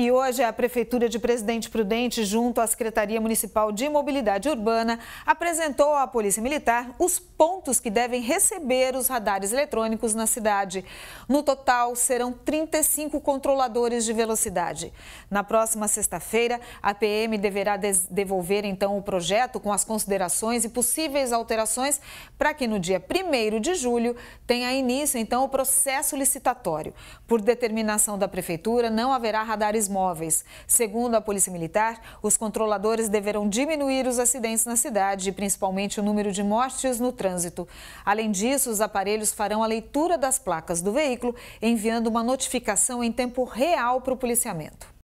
E hoje a Prefeitura de Presidente Prudente, junto à Secretaria Municipal de Mobilidade Urbana, apresentou à Polícia Militar os pontos que devem receber os radares eletrônicos na cidade. No total, serão 35 controladores de velocidade. Na próxima sexta-feira, a PM deverá devolver então o projeto com as considerações e possíveis alterações para que no dia 1 de julho tenha início então o processo licitatório. Por determinação da Prefeitura, não haverá radares móveis. Segundo a Polícia Militar, os controladores deverão diminuir os acidentes na cidade, principalmente o número de mortes no trânsito. Além disso, os aparelhos farão a leitura das placas do veículo, enviando uma notificação em tempo real para o policiamento.